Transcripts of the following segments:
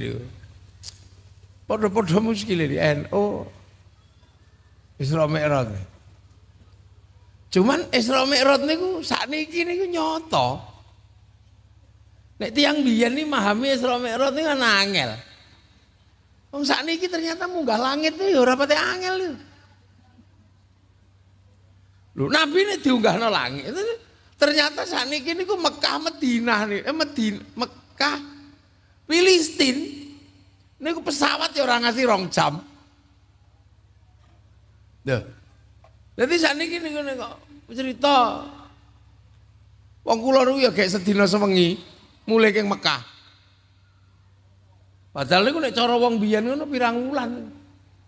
beliau podo padha muskile di no Isra Mi'raj. Cuman Isra Mi'raj ni kini ku nyoto Nek tiang biyen ni mahami Isra Mi'raj ini kan angel. Wong kini ternyata munggah langit niku ya pati angel niku. Lu nabi ini no langit. Ternyata saat ini ku Mekah Medina nih eh Mekah Filistin niku pesawat ya ora ngasih rong jam. Duh. Jadi sana gini gini kok cerita. Wong kulo ya kayak sedina semengi, mulai keng Mekah. Padahal niku nek cara wong biyen ngono pirang wulan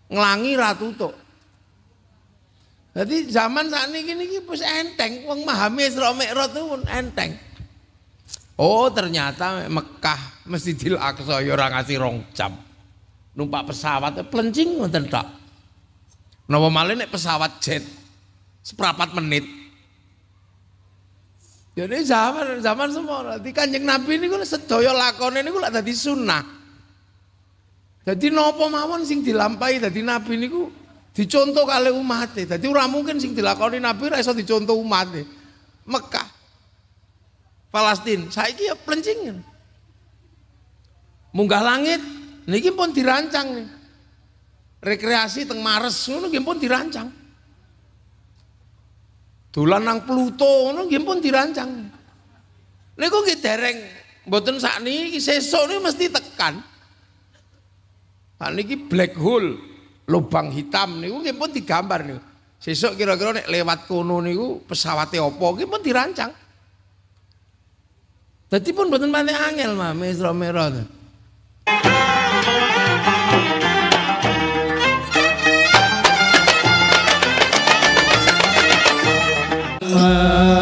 nglangi ra tutuk. Dadi zaman sakniki niki wis enteng wong mahami Isra Mi'raj enteng. Oh ternyata Mekah Masjidil Aqsa ya ora ngasih rong jam. Numpak pesawat pelencing nonton tak nopo malih nek pesawat jet seperapat menit. Jadi ya, zaman zaman semua nanti kanjeng Nabi ini gue sedoyo lakon ini gue tadi sunnah. Jadi nopo mawon sing dilampai tadi Nabi ini gue dicontoh kali umatnya. Jadi e. orang mungkin sing dilakoni Nabi rasa dicontoh umatnya. E. Mekah Palestina saya ya pelencing munggah langit nih pun dirancang nih rekreasi teng Mares ngono nggih pun dirancang Tulanang nang Pluto ngono nggih pun dirancang kok nggih dereng saat ini, seso nih mesti tekan niki black hole lubang hitam nih nggih pun digambar nih. Sesok kira-kira lewat kono nih pesawatnya apa nggih pun dirancang Dadi pun mboten pantek angel mah Isra Mi'raj.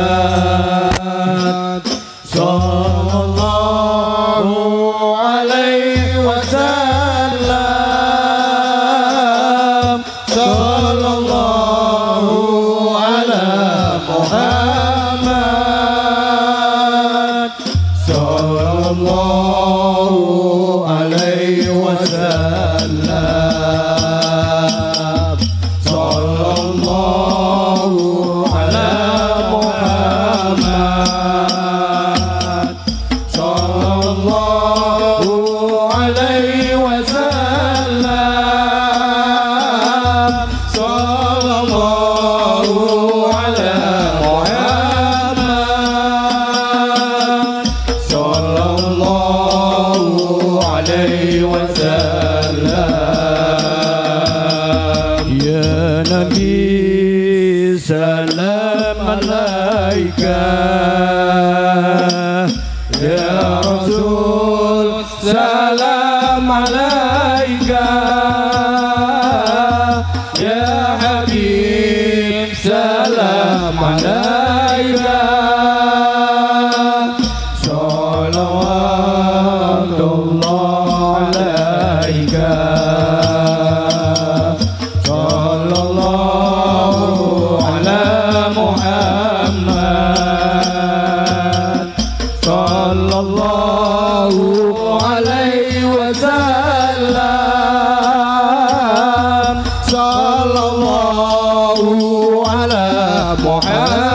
Muhammad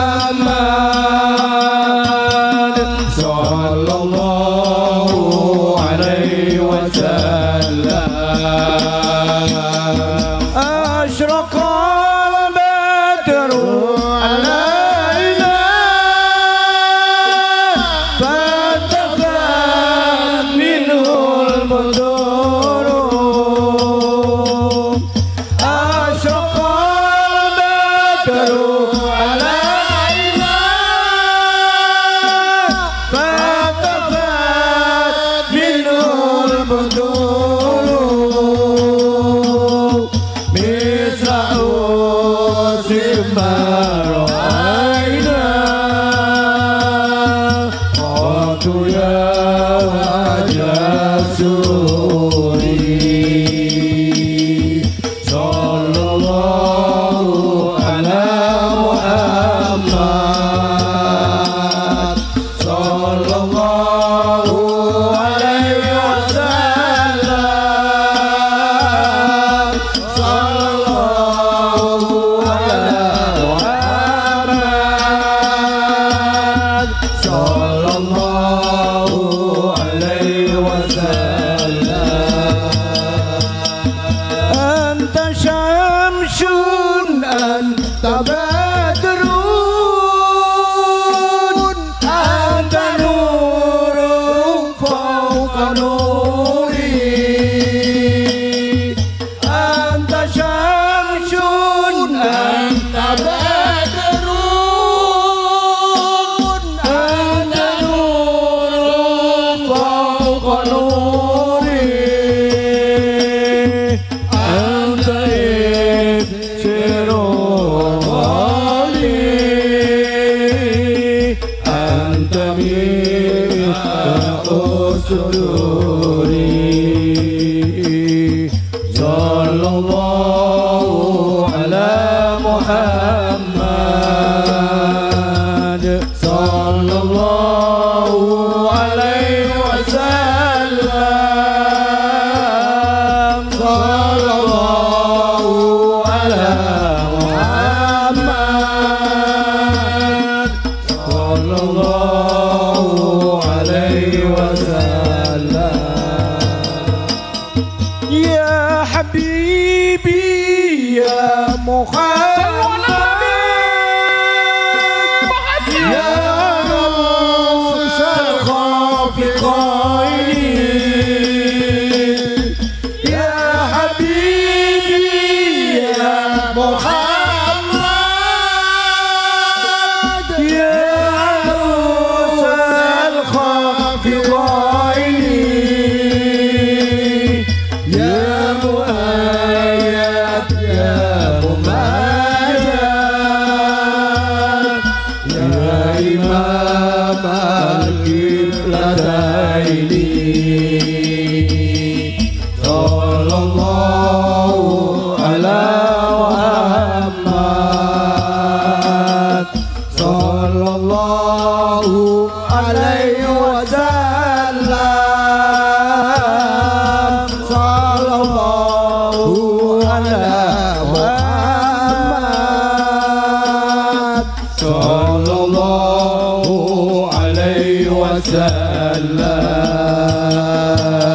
وسلم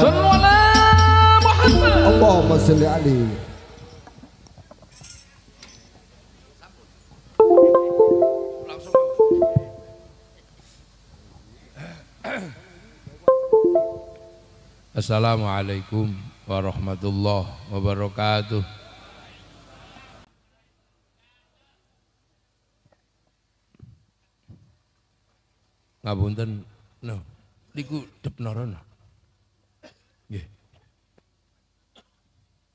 صلوا على محمد اللهم صل عليه Assalamualaikum warahmatullahi wabarakatuh. Ngabunten No. Niku depno narona, ye,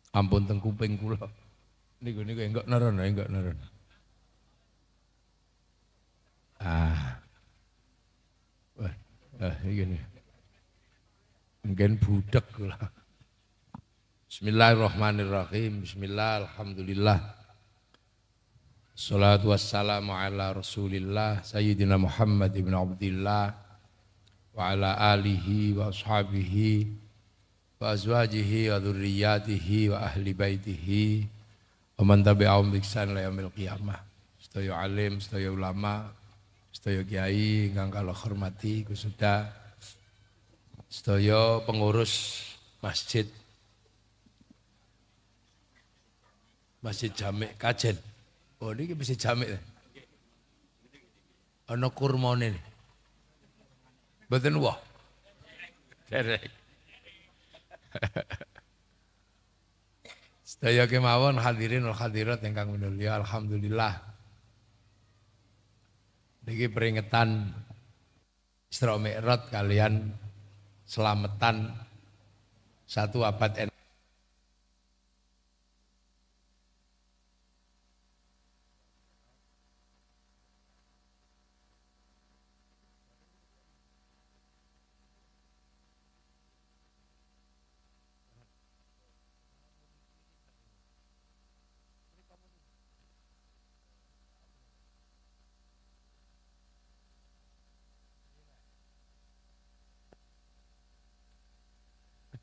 Ampun teng kuping kula. Niku niku enggak narono, enggak narono. Ah. Wah, ah iki Mungkin budak kula. Bismillahirrahmanirrahim. Bismillah, alhamdulillah. Salatu wassalamu ala rasulillah Sayyidina Muhammad ibn Abdillah wa ala alihi wa ashabihi wa azwajihi wa dhurriyatihi wa ahli baitihi wa man tabi'ahum biksan la yamil qiyamah setoyo alim, setoyo ulama setoyo kiai, ngang kalau hormati kusuda setoyo pengurus masjid masjid jamek kajen oh ini masjid jamek ada kurma Mboten wah. Derek. Sedaya kemawon hadirin wal hadirat ingkang minulya alhamdulillah. Niki peringatan Isra Mi'raj kalian selamatan satu abad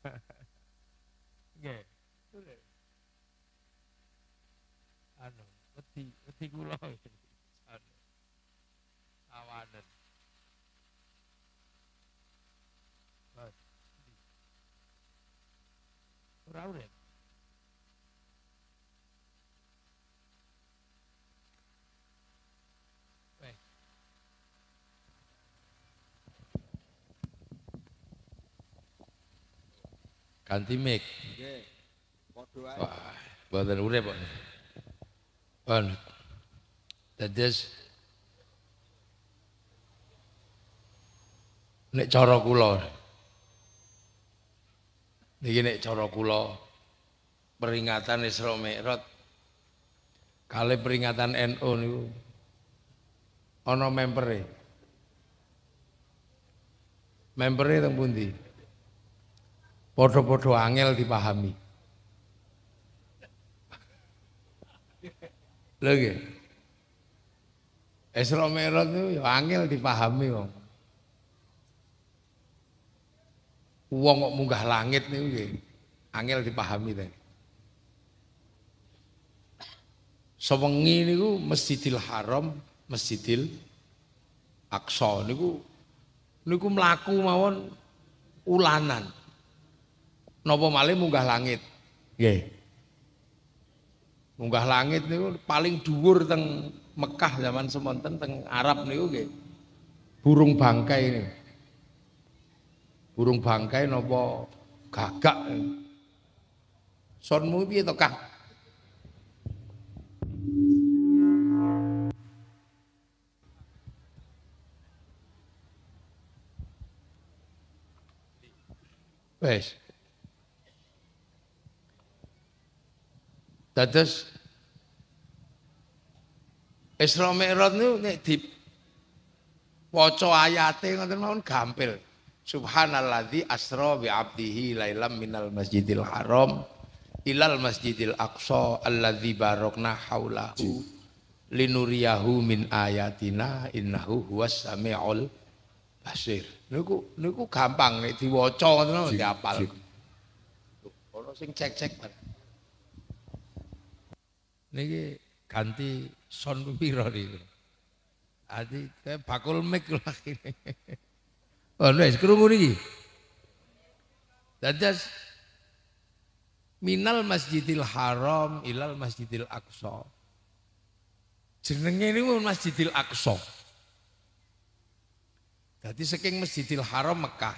Nggih. Anu, wedi, wedi kula. Awanen. Ora urip. ganti mic. Okay. Wah, buatan urep pak. Pan, tadis. Nek coro kulo. Niki nek coro kulo. Peringatan Isra Mi'rat. Kali peringatan NU niku. Ono memperi. Memperi tembundi. pundi. Podo-podo angel dipahami. Lho nggih. Eh, Isra Mi'raj itu ya angel dipahami wong. Wong kok munggah langit niku nggih. Angel dipahami ta. Sewengi niku Masjidil Haram, Masjidil Aqsa niku niku mlaku mawon ulanan. Nopo malih munggah langit. Nggih. Munggah langit niku paling dhuwur teng Mekah zaman semonten teng Arab niku nggih. Burung bangkai niku. Burung bangkai nopo gagak. Sonmu piye to, Kang? Wes. Dados Isra Mi'raj niku nek di waca ayate ngoten mawon gampil. Subhanalladzi asra bi 'abdihi lailam minal masjidil haram ilal masjidil aqsa alladzi barokna haulahu linuriyahu min ayatina innahu huwas samiul basir. Niku niku gampang nek diwaca ngoten diapal. Ono sing cek-cek barang niki ganti sound piro niku. adik kayak bakul mic lah ini. Oh, wis krungu niki. Dadas minal Masjidil Haram ilal Masjidil Aqsa. Jenenge ini Masjidil Aqsa. Jadi saking Masjidil Haram Mekah.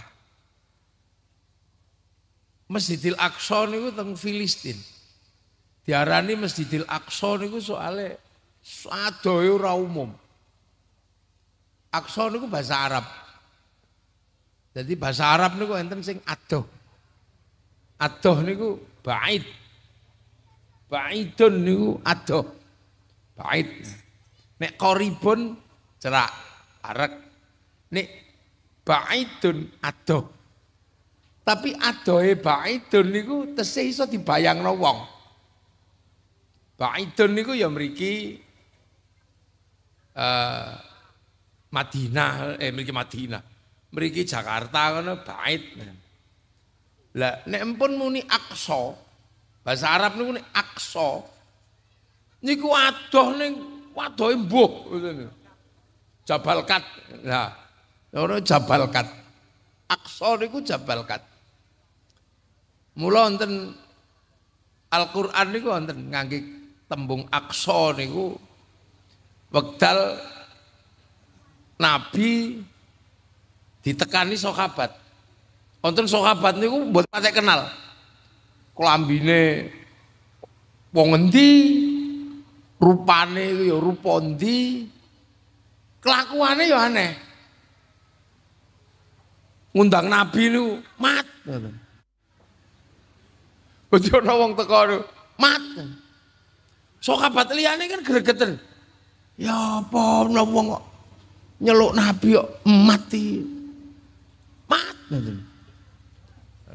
Masjidil Aqsa niku tang Filistin. Diarani Masjidil Aqsa niku soale sadoe ora umum. Aqsa niku bahasa Arab. Jadi bahasa Arab niku enten sing adoh. Adoh niku bait. Baidun niku adoh. Bait. Nek koribun cerak arek. Nek baidun adoh. Tapi adohe baidun niku tesih iso dibayangno wong. Baidun niku ya mriki uh, Madinah eh mriki Madinah. Mriki Jakarta ngono Baid. Lah nek pun muni Aqsa, bahasa Arab niku ni Aqsa. Niku adoh ning wadohe mbuh ngoten. Jabal Kat. Lah ngono Jabal Kat. Aqsa niku Jabal Kat. Mula wonten Al-Qur'an niku wonten ngangge tembung aksa niku wekdal nabi ditekani sahabat. Wonten sahabat niku mboten patek kenal. kelambine wong endi? Rupane iku ya rupa endi? Kelakuane ya aneh. Ngundang nabi niku mat ngoten. Bojo ana wong teko mat. Sahabat liyane kan gregeten. Ya apa ana wong nyeluk nabi kok mati. Mat.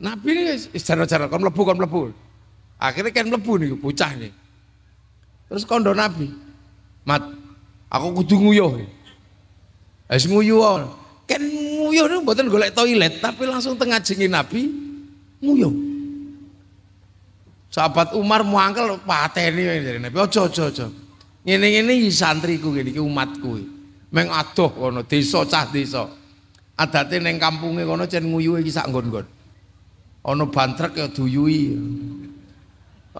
Nabi ini jarak-jarak kon mlebu kon mlebu. Akhirnya kan mlebu nih bocah nih. Terus kondo nabi. Mat. Aku kudu nguyuh. Wis nguyuh kan nguyuh nih mboten golek toilet tapi langsung tengah jengi nabi nguyuh. Sahabat Umar muangkel pateni dari Nabi. Ojo ojo ojo. ini ini santriku ngene iki umatku. Meng adoh kono desa cah desa. Adate ning kampunge kono cen nguyuhi iki sak nggon-nggon. Ana bantrek ya duyuhi.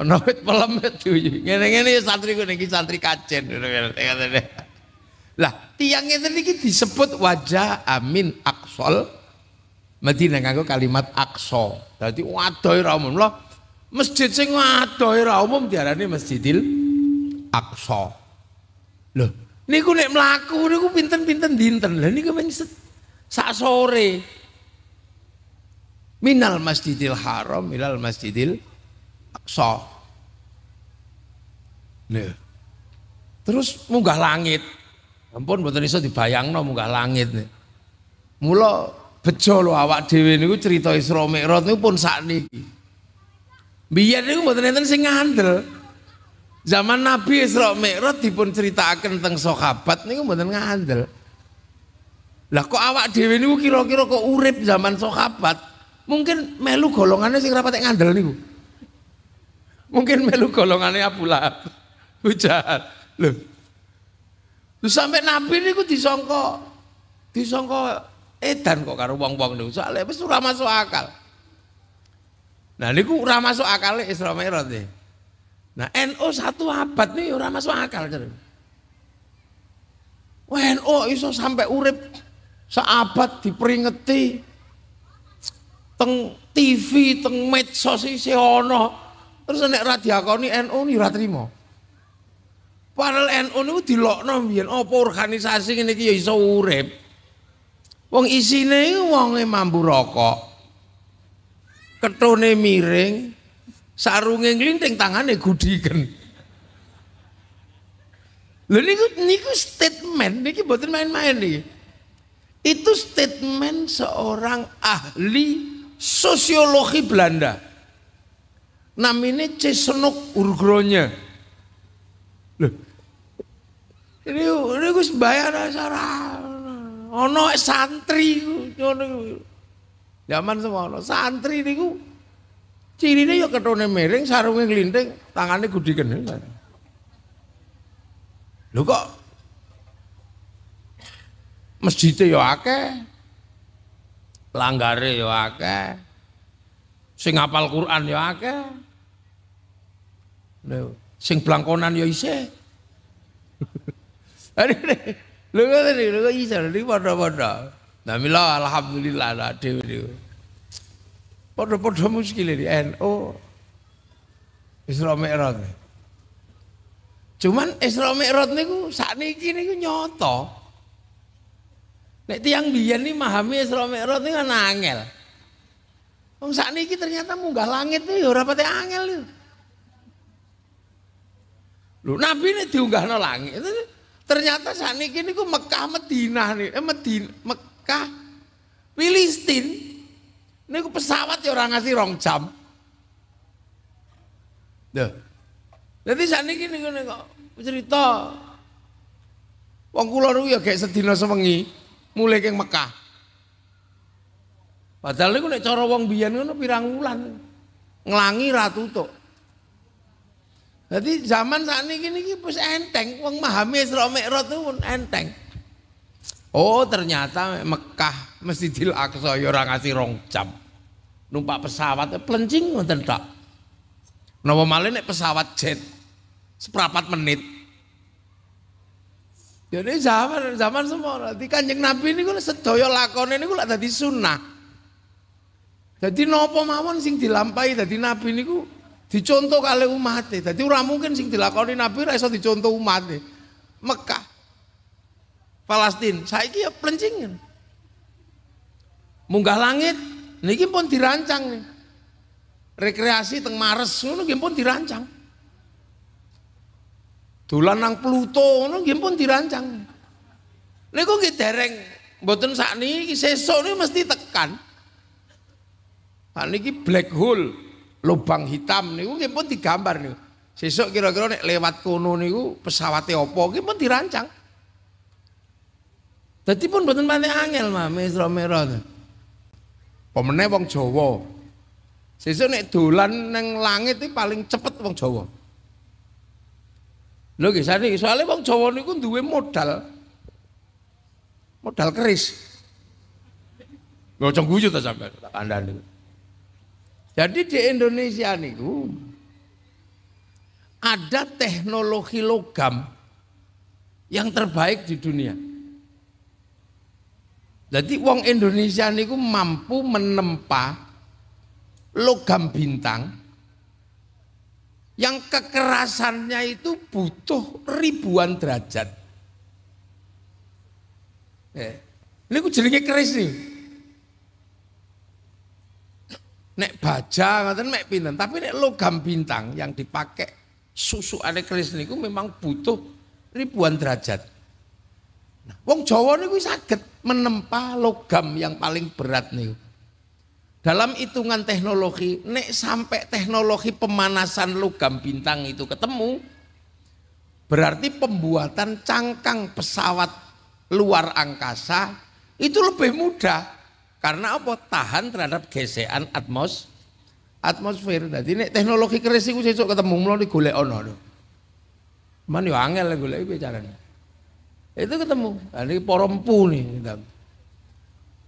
Ana wit pelem ya duyuhi. Ya ini ngene santriku niki santri kacen Lah tiang ngene ini disebut wajah amin aksol Madinah kanggo kalimat aksol jadi waduh ra mun Masjid sing adohe ra umum diarani Masjidil Aqsa. Lho, niku nek mlaku niku pinten-pinten dinten. Lah niku men sak sore. Minal Masjidil Haram minal Masjidil Aqsa. Lho. Terus munggah langit. Ampun mboten iso dibayangno munggah langit. Mula bejo lho awak dhewe niku cerita Isra Mi'raj niku pun sakniki. Biar itu mboten enten sing ngandel. Zaman Nabi Isra Mi'raj dipun critakaken teng sahabat niku mboten ngandel. Lah kok awak dhewe niku kira-kira kok urip zaman sahabat? Mungkin melu golongannya sing rapat ngandel niku. Mungkin melu golongannya Abu Lahab. Hujan. lu lu sampai Nabi nih niku disangka disangka edan kok karo wong-wong niku. soalnya wis ora masuk akal. Nah ini kurang masuk akal Isra Mi'raj nih. E. Nah NU satu abad nih ora masuk akal. Wah NU iso sampai urip seabad diperingeti teng TV, teng medsos isi ono. Terus nek radiakoni NO ini ora terima. Padahal NU NO itu dilokno biyen apa organisasi ngene iki ya iso urip. Wong isine wong e mambu rokok. ketone miring, sarunge nglinting tangane gudiken. Lho niku niku statement niki mboten main-main niki. Itu statement seorang ahli sosiologi Belanda. Namanya Cesenok Urgronya. Loh. Ini ini gue bayar oh Ono santri Zaman semono santri niku cirine ya ketone miring, sarunge glinting, tangane gudi kenil. Lho kok masjidnya ya akeh. Langgare ya akeh. Sing hafal Quran ya akeh. Lho, sing blangkonan ya isih. Lho, lho, lho, lho, lho, lho, lho, lho, lho, lho, Nah mila alhamdulillah lah dewi dewi. Podo-podo muskile di NU Isra Mi'raj. Cuman Isra Mi'raj niku kini niku nyoto. Nek tiang biyen nih mahami Isra Mi'raj niku angel. Wong sakniki ternyata munggah langit tuh ya pati angel lho. Lho nabi diunggah no langit ternyata saat sakniki niku Mekah Madinah nih, eh Medina, Kah? Filistin niku pesawat ya ora ngasih rong jam. Duh. Jadi saat ini gini gini kok cerita. Wong kulo ya kayak sedina semengi, mulai keng Mekah. Padahal ini gue coro wong biyen ngono pirang wulan, ngelangi ratu tuh. Jadi zaman saat ini gini gini enteng, wong mahami Isra Mi'raj tuh enteng. Oh ternyata Mekah Masjidil Aqsa ya ora ngasih rong jam. Numpak pesawat ya plencing ngoten tok. Nopo malih nek pesawat jet seperempat menit. Jadi ya zaman zaman semua nanti kanjeng Nabi ini gue sedaya lakone ini gue lah tadi sunnah. Jadi nopo mawon sing dilampahi tadi Nabi ini gue dicontoh kali umatnya. Jadi e. orang mungkin sing dilakoni Nabi ora iso dicontoh umatnya. E. Mekah Palestina. Saiki ya pelencingan. Munggah langit niki pun dirancang nih. Rekreasi teng mars, ngono nggih pun dirancang. Dolan nang Pluto ngono nggih pun dirancang. Niku nggih dereng mboten sakniki sesuk niku mesti tekan. Niki black hole lubang hitam niku nggih pun digambar niku. Sesuk kira-kira nek lewat kono niku pesawate apa nggih pun dirancang. Dadi pun betul pati angel mah, Isra Mi'raj. Pemenang wong Jawa. sisu naik dolan neng langit itu paling cepet wong Jawa. Lho kisane soalnya wong Jawa kan duwe modal. Modal keris. Gak ceng tuh sampai sampean tak Jadi di Indonesia nih ada teknologi logam yang terbaik di dunia. Jadi wong Indonesia niku mampu menempa logam bintang yang kekerasannya itu butuh ribuan derajat. Eh, ini ku jenenge keris nih. Nek baja ngatain, nek pinten, tapi nek logam bintang yang dipakai susu ada keris ini, memang butuh ribuan derajat. Nah, wong Jawa niku saged menempa logam yang paling berat niku. Dalam hitungan teknologi, nek sampai teknologi pemanasan logam bintang itu ketemu, berarti pembuatan cangkang pesawat luar angkasa itu lebih mudah karena apa? Tahan terhadap gesekan atmos atmosfer. Jadi nek teknologi keris iku sesuk ketemu mlo digolek ono lho. Cuman yo angel golek piye itu ketemu. Nah, ini porompu nih.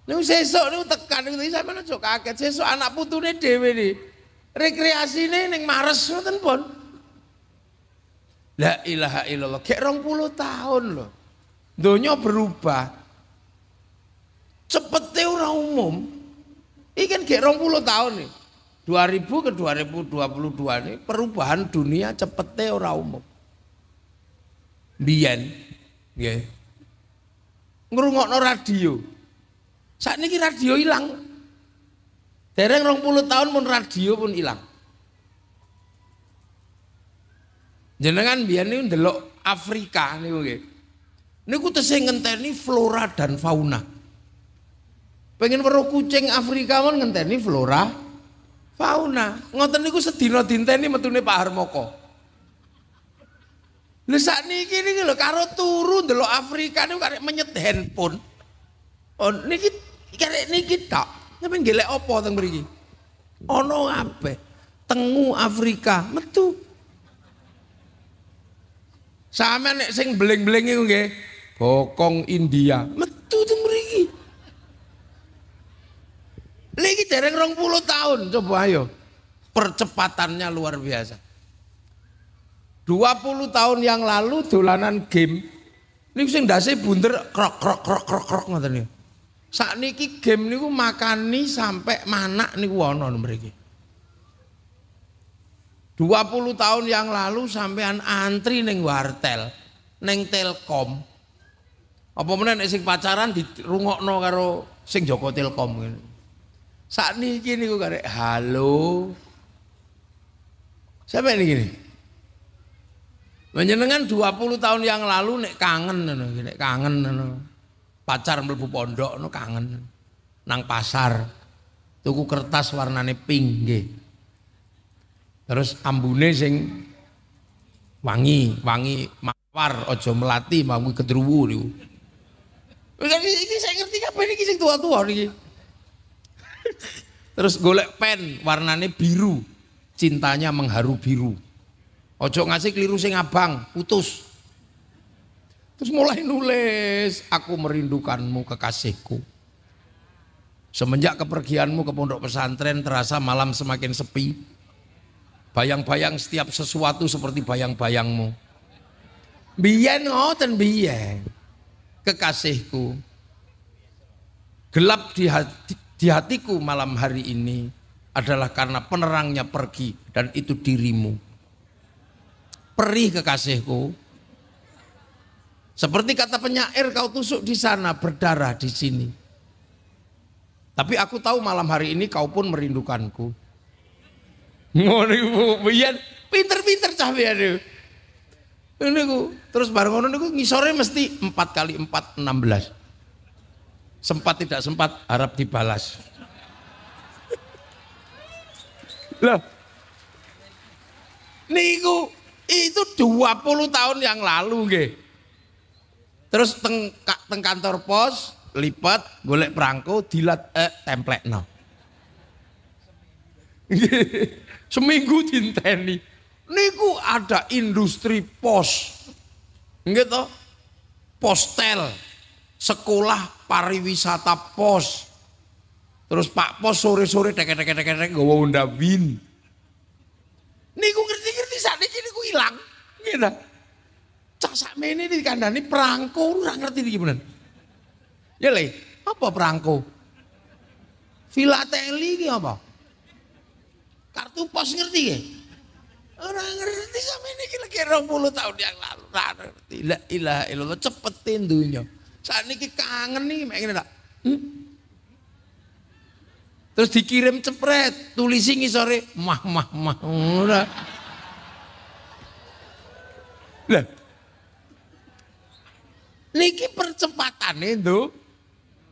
Ini sesok ini tekan ini mana sok kaget. Sesok anak putu dewi nih rekreasi nih neng Mares nonton pun. La ilaha illallah. rong puluh tahun loh. dunia berubah. Cepete orang umum. ini kan rong puluh tahun nih. 2000 ke 2022 ini perubahan dunia cepete orang umum. bian Nggih. Ngrungokno radio. Saiki radio ilang. Dereng 20 tahun pun radio pun ilang. Jenengan biyen niku ndelok Afrika niku nggih. Niku tesih ngenteni flora dan fauna. Pengen weruh kucing Afrika mon ngenteni flora fauna. Ngoten niku sedina dinteni metune Pak Harmoko. Lha sakniki niki lho karo turu ndelok Afrika niku karek menyet handphone. Oh niki karek niki tok. Sampe golek apa teng mriki? Ana ape? Tengu Afrika metu. Sama nek sing bling-bling iku nggih, bokong India metu teng mriki. Niki dereng 20 tahun, coba ayo. Percepatannya luar biasa. 20 tahun yang lalu dolanan game niku sing ndase bunder krok krok krok krok krok ngoten niku. Sakniki game niku makani sampai manak niku ana mriki. 20 tahun yang lalu sampean antri ning wartel, ning Telkom. Apa meneh nek sing pacaran dirungokno karo sing Joko Telkom ngene. Sakniki niku karek halo. Sampai ini gini dua 20 tahun yang lalu nek kangen nih nek kangen Pacar mlebu pondok nek kangen. Nang pasar tuku kertas warnane pink nggih. Terus ambune sing wangi, wangi mawar ojo melati mau kedruwu niku. saya ngerti apa ini sing tua-tua niki. Terus golek pen warnane biru. Cintanya mengharu biru. Ojo ngasih keliru sing abang, putus. Terus mulai nulis, aku merindukanmu kekasihku. Semenjak kepergianmu ke pondok pesantren terasa malam semakin sepi. Bayang-bayang setiap sesuatu seperti bayang-bayangmu. Biyen ngoten biyen. Kekasihku. Gelap di, hati, di hatiku malam hari ini adalah karena penerangnya pergi dan itu dirimu perih kekasihku. Seperti kata penyair kau tusuk di sana berdarah di sini. Tapi aku tahu malam hari ini kau pun merindukanku. pinter-pinter cah pian Ini ku terus bareng ngono niku ngisore mesti 4 kali 4 16. Sempat tidak sempat harap dibalas. Loh. Niku itu 20 tahun yang lalu nggih. Terus teng, teng kantor pos lipat golek perangko dilat eh, templekno. Seminggu dinteni. Niku ada industri pos. Nggih to? Postel. Sekolah pariwisata pos. Terus Pak Pos sore-sore deket deket deket tek gawa win. Niku ngerti-ngerti saat ini niku hilang. Gitu. Cak sakmene ini ini perangko, lu nggak ngerti iki bener. Ya leh, apa perangko? Filateli iki apa? Kartu pos ngerti ya? Orang ngerti sama ini kira-kira puluh tahun yang lalu. Nah, ngerti. ilah-ilah, lo cepetin dunia. Saat ini kangen nih, makanya tak? Terus dikirim cepret, tulis ini sore mah mah mah Nah. Niki percepatan itu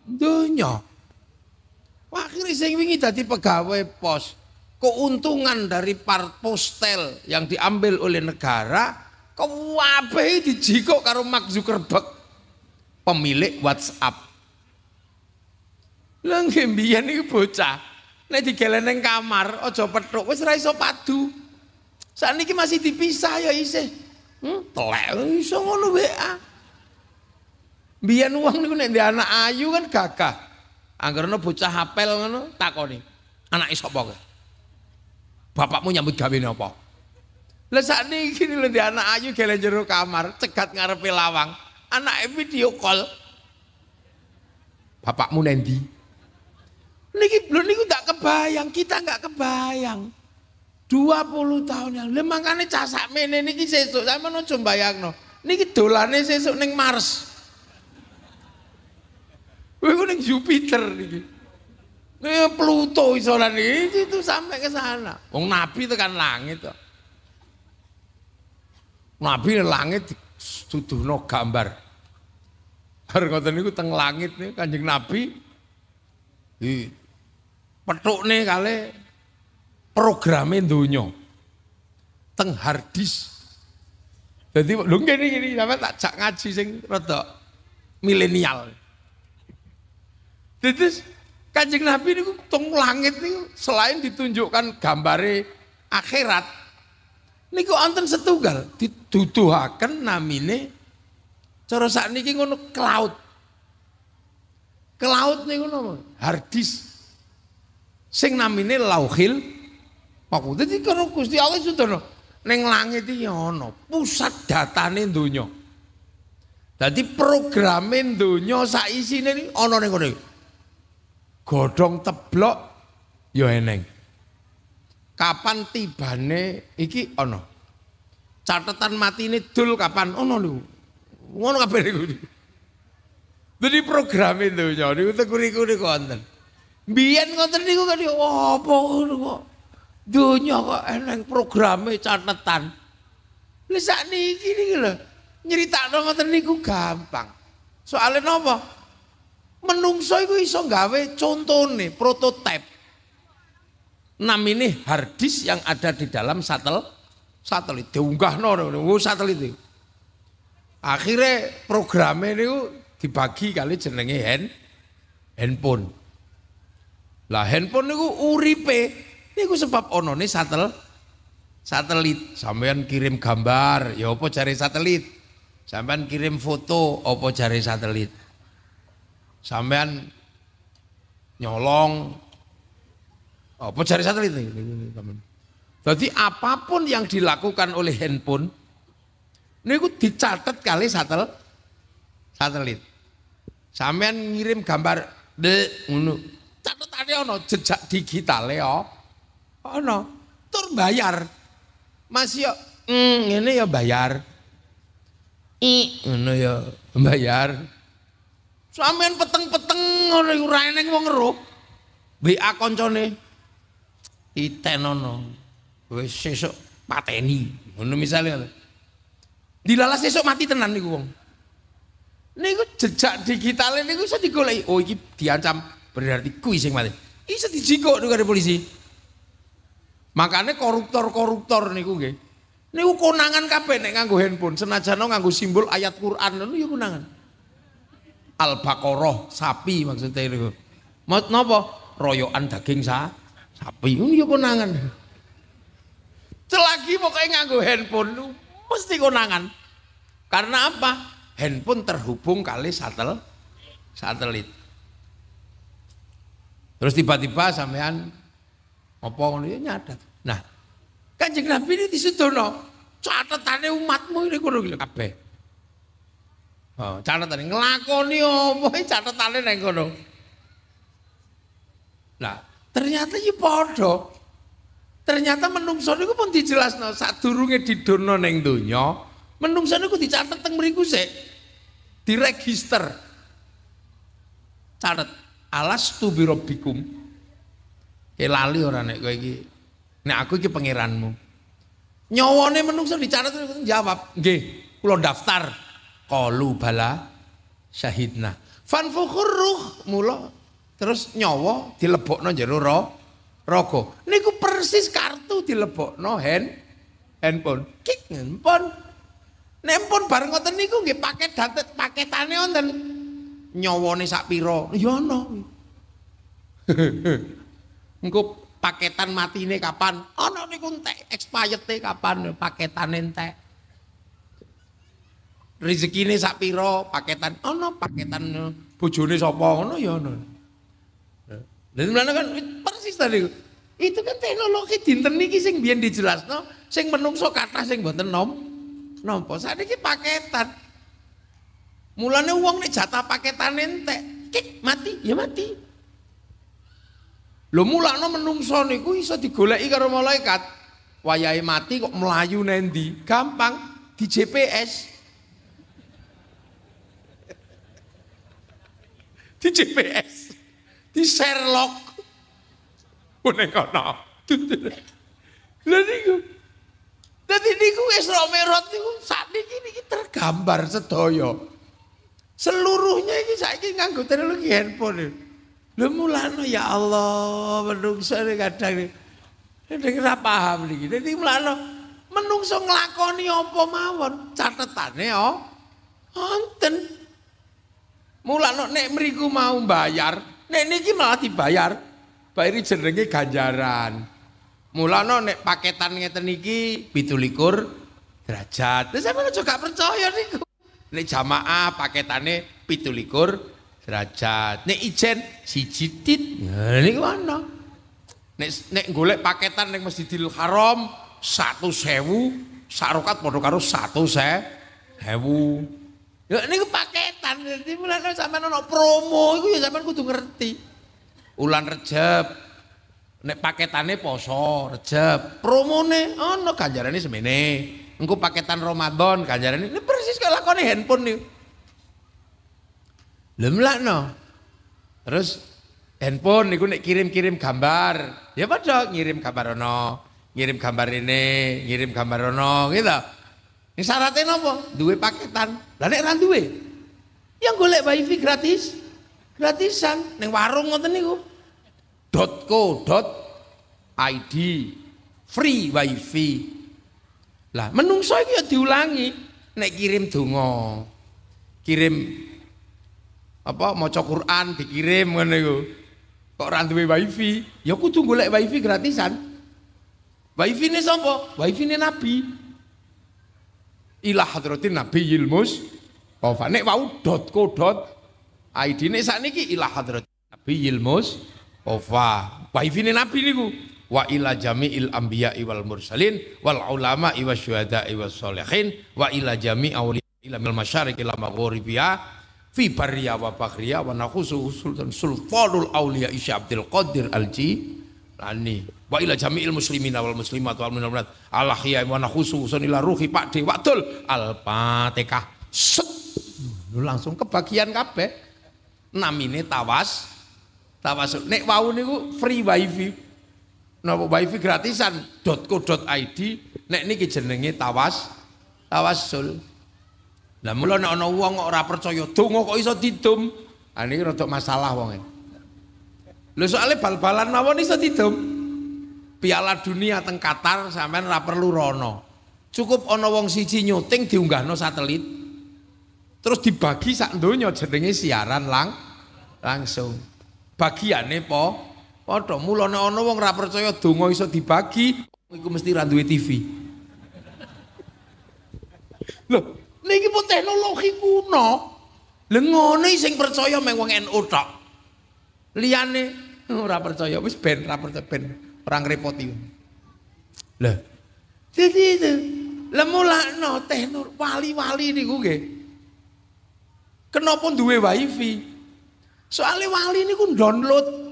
dunia. Akhirnya saya ingin jadi pegawai pos, keuntungan dari part postel yang diambil oleh negara kewabe dijiko karo Mark Zuckerberg pemilik WhatsApp. Lha mbiyen iki bocah. Nek ning kamar aja petuk wis ora iso padu. Saniki masih dipisah ya isih. Hmm, telek iso ngono WA. Ah. Mbiyen uang niku nek anak ayu kan gagah. Anggerno bocah apel ngono takoni. Anak iso apa kowe? Bapakmu nyambut gawe apa? Lah saniki niki ndek anak ayu gelen jero kamar, cegat ngarepe lawang. Anak video call. Bapakmu nendi? Niki belum niku gak kebayang, kita gak kebayang. 20 tahun yang lima kan ini casak meneh, niki sesuk, saya mau coba yang no. Niki dolane sesuk neng Mars. Wih, neng Jupiter niki. Nih Pluto isolan ini itu sampai ke sana. Wong Nabi itu kan langit. Nabi langit tuduh no gambar. Hari kau tadi teng langit nih kanjeng Nabi. Ih, nih kali programnya donya teng hardis jadi lu gini gini sampe tak cak ngaji sing rada milenial terus Kanjeng Nabi ini tung langit nih selain ditunjukkan gambare akhirat niku anten setugal dituduhaken namine cara sakniki ngono cloud. Cloud niku napa? hardis sing namine lauhil makut dadi karo Gusti Allah sedono ning langit iki ana pusat datane donya dadi programe donya sak isine ana ning kene godhong teblok ya eneng kapan tibane iki ana catatan matine dul kapan ana lho ngono kabeh niku dadi programe donya niku teku niku wonten Biyen ngoten niku kan ya apa ngono kok. kok eneng programe catetan. Lah sakniki niki lho nyeritakno ngoten niku gampang. Soale napa? Menungso iku iso gawe contone, prototipe. Namine harddisk yang ada di dalam satel satelit nunggu oh, satelit itu. Akhirnya programnya itu dibagi kali jenenge hand handphone. Lah handphone niku uripe niku sebab onone satel satelit. Sampean kirim gambar, ya apa cari satelit. Sampean kirim foto, apa cari satelit. Sampean nyolong apa cari satelit Jadi apapun yang dilakukan oleh handphone ini ku dicatat kali satel satelit. Sampean ngirim gambar de unu catatannya ono jejak digital ya ono tur bayar masih ya mm, ini ya bayar i ini ya bayar sampean peteng-peteng ora ora eneng wong ngero WA koncone iten ono wis sesuk mateni ngono misale dilalah sesuk mati tenan niku wong niku jejak digital niku iso digoleki oh iki diancam Berarti kui sing mati. Iso dijikok nek karo polisi. Makanya koruptor-koruptor niku nggih. Niku konangan kabeh nek nganggo handphone, senajan nganggo simbol ayat Quran lho ya konangan. Al-Baqarah sapi maksudnya niku. Mot napa? Royokan daging sa sapi niku ya iya konangan. Selagi pokoknya nganggo handphone lu mesti konangan. Karena apa? Handphone terhubung kali satel satelit. Terus tiba-tiba sampean apa ngono ya nyadat. Nah, Kanjeng Nabi ini disudono. catatane umatmu ini kudu gila kabeh. Oh, catatane nglakoni apa catatane nang kono. Nah, ternyata ya padha. Ternyata menungso niku pun dijelasno sadurunge didono ning donya, menungso niku dicatet teng mriku sik. Diregister. Catet. Alastu bi rabbikum? Kayak lali ora nek kowe iki. Nek aku iki pangeranmu. Nyawane menungso dicatat jawab, nggih, kula daftar. Qalu bala syahidna. Fanfukhur ruh mula terus nyawa dilebokno jero roh rogo. Niku persis kartu dilebokno hand handphone. Kik handphone. Nempon bareng ngoten niku nggih paket datet paketane wonten. nyawane sak pira ya ana engko paketan matine kapan ana niku entek expired-e kapan paketane entek rezekine sak pira paketan ana paketan eh, bojone sapa ngono ya ana lha menawa kan persis tadi itu kan teknologi dinten niki sing biyen dijelasno sing menungso kathah sing mboten nom nopo saiki paketan Mulane uang nih jatah paketan entek, kik mati, ya mati. Lo mulakno menungso niku iso digoleki karo malaikat. wayai mati kok melayu nendi? Gampang di GPS. Di GPS. Di Sherlock. Kuwi kono. Lha Jadi Dadi niku Isra Mi'raj niku sakniki niki tergambar sedaya. Seluruhnya ini saya ingin nganggo teknologi handphone. lu mulane ya Allah, menungso kadang ini kita paham ini Dadi mulane menungso ngelakoni apa mawon ya oh. anten Mulano nek meriku mau bayar, nek ini malah dibayar. Bayar jenenge ganjaran. Mulano nek paketan ngeten iki pitulikur derajat. Terus malah juga percaya niku. Nek jamaah paketane pitulikur derajat. Nek ijen siji tit. Nek ana. Nek nek golek paketan ning Masjidil Haram 1000 sarokat padha karo 1000. Ya niku paketan dadi mulane sampean ana promo iku ya sampean kudu ngerti. Ulan Rejab nek paketane poso Rejab. Promone ana ganjarane semene. engko paketan Ramadan kanjaran ini persis kayak nih handphone nih lah no terus handphone niku nek kirim-kirim gambar ya padha ngirim gambar ono ngirim gambar ini ngirim gambar ono gitu ini syaratnya apa? Dua paketan lah nek ra yang yang golek wifi gratis gratisan neng warung ngoten niku id free wifi lah menungso iki ya diulangi nek kirim donga. Kirim apa maca Quran dikirim ngene iku. Kok ora duwe wifi? Ya kudu golek wifi gratisan. Wifi ne sapa? Wifi ne Nabi. ilah hadratin nabi Mus. Kofa nek wau dot ko dot ID ne sakniki ila hadratin nabi Mus. Kofa. Wifi ne Nabi niku wa ila jami'il anbiya wal mursalin wal ulama wa syuhada wa solehin wa ila jami' awliya ila mil masyariq ila maghribiya fi barriya wa bakhriya wa nakhusu sultan sultanul awliya isya abdul qadir alji lani nah, wa ila jami'il muslimina wal muslimat wal mu'minat ala khiyai wa nakhusu ila ruhi Dewa waktul al fatihah langsung kebagian kabeh namine tawas tawas nek wau niku free wifi napa wifi gratisan .co.id nek niki jenenge tawas tawassul lah mula nek ana wong kok ora percaya donga kok iso didum ah niki rada masalah wong lho soalnya bal-balan mawon iso didum piala dunia teng Qatar sampean ora perlu rono cukup ana wong siji nyuting diunggahno satelit terus dibagi sak donya jenenge siaran lang langsung bagiane po Padha mulane ana wong ora percaya donga iso dibagi, iku mesti ra duwe TV. Loh, niki pun teknologi kuno. Lengone sing percaya meng wong NU tok. Liyane ora oh, percaya, wis ben ora percaya ben ora ngrepoti. Lah, jadi itu lemulakno teknologi wali-wali niku nggih. Kenapa duwe wifi? soalnya wali niku download